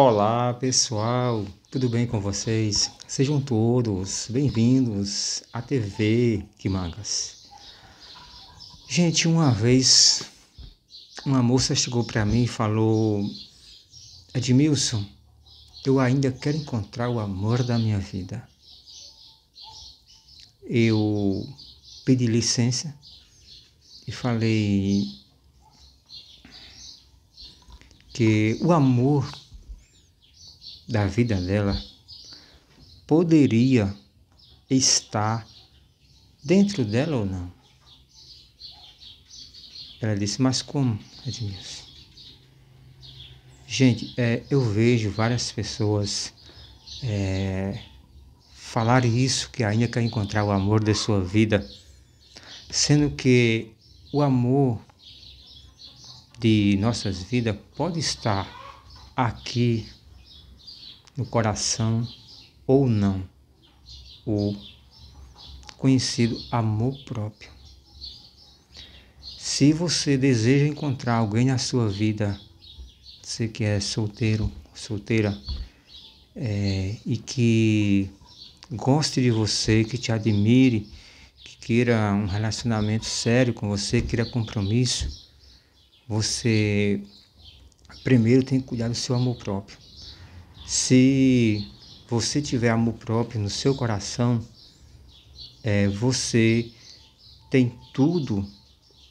Olá pessoal, tudo bem com vocês? Sejam todos bem-vindos à TV Mangas. Gente, uma vez uma moça chegou para mim e falou: Edmilson, eu ainda quero encontrar o amor da minha vida. Eu pedi licença e falei que o amor da vida dela poderia estar dentro dela ou não. Ela disse, mas como, Edmilson? Gente, é, eu vejo várias pessoas é, falar isso, que ainda quer encontrar o amor da sua vida, sendo que o amor de nossas vidas pode estar aqui no coração ou não, o conhecido amor próprio. Se você deseja encontrar alguém na sua vida, você que é solteiro, solteira, é, e que goste de você, que te admire, que queira um relacionamento sério com você, queira compromisso, você primeiro tem que cuidar do seu amor próprio. Se você tiver amor próprio no seu coração, é, você tem tudo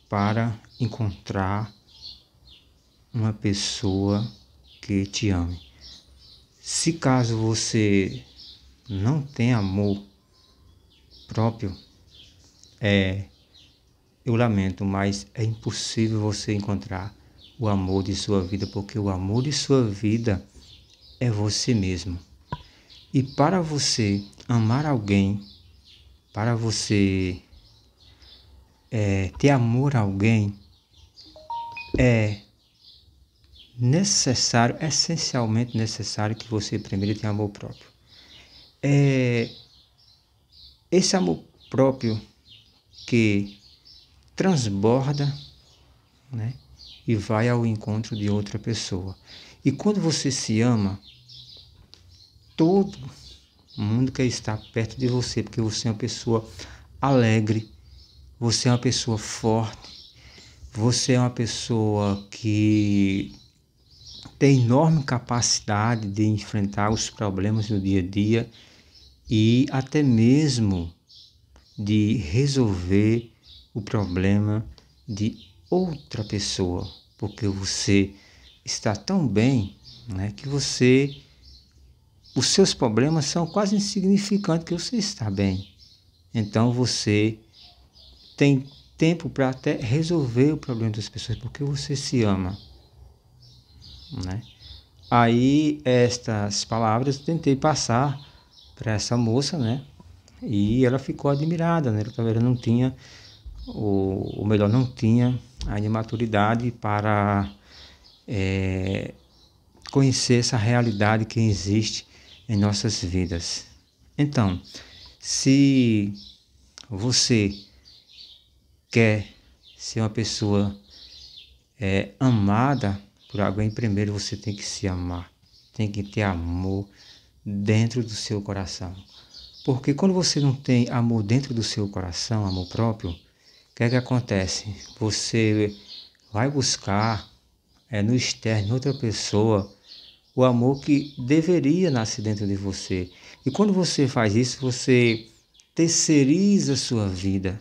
para encontrar uma pessoa que te ame. Se caso você não tem amor próprio, é, eu lamento, mas é impossível você encontrar o amor de sua vida, porque o amor de sua vida é você mesmo. E para você amar alguém, para você é, ter amor a alguém, é necessário, essencialmente necessário que você primeiro tenha amor próprio. É esse amor próprio que transborda né, e vai ao encontro de outra pessoa. E quando você se ama, todo mundo quer estar perto de você, porque você é uma pessoa alegre, você é uma pessoa forte, você é uma pessoa que tem enorme capacidade de enfrentar os problemas do dia a dia e até mesmo de resolver o problema de outra pessoa, porque você está tão bem né, que você os seus problemas são quase insignificantes, que você está bem. Então você tem tempo para até resolver o problema das pessoas, porque você se ama. Né? Aí estas palavras eu tentei passar para essa moça, né? E ela ficou admirada, né? Ela não tinha, ou, melhor, não tinha a maturidade para é, conhecer essa realidade que existe em nossas vidas. Então, se você quer ser uma pessoa é, amada por alguém, primeiro você tem que se amar, tem que ter amor dentro do seu coração. Porque quando você não tem amor dentro do seu coração, amor próprio, o que é que acontece? Você vai buscar é, no externo, em outra pessoa, o amor que deveria nascer dentro de você. E quando você faz isso, você terceiriza a sua vida.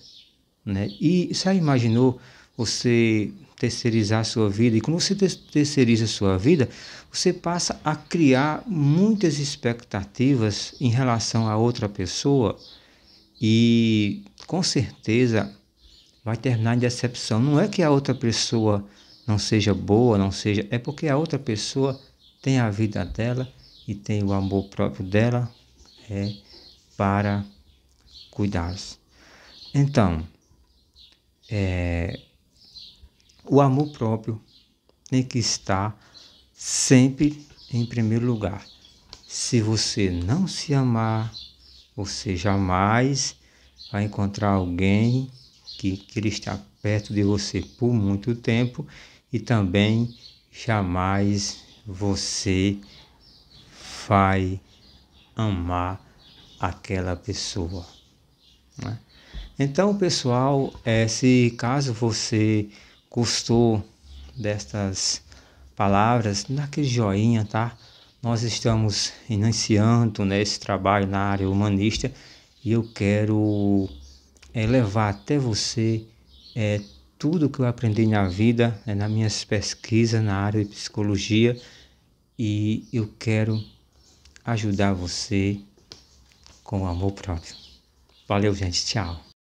Né? E já imaginou você terceirizar a sua vida? E quando você terceiriza a sua vida, você passa a criar muitas expectativas em relação a outra pessoa e com certeza vai terminar em decepção. Não é que a outra pessoa não seja boa, não seja, é porque a outra pessoa tem a vida dela e tem o amor próprio dela é, para cuidar-se. Então, é, o amor próprio tem que estar sempre em primeiro lugar. Se você não se amar, você jamais vai encontrar alguém que queira estar perto de você por muito tempo e também jamais você vai amar aquela pessoa. Né? Então, pessoal, é, se caso você gostou destas palavras, dá aquele joinha, tá? Nós estamos iniciando né, esse trabalho na área humanista e eu quero é, levar até você é, tudo que eu aprendi na vida, é nas minhas pesquisas na área de psicologia e eu quero ajudar você com amor próprio. Valeu, gente. Tchau.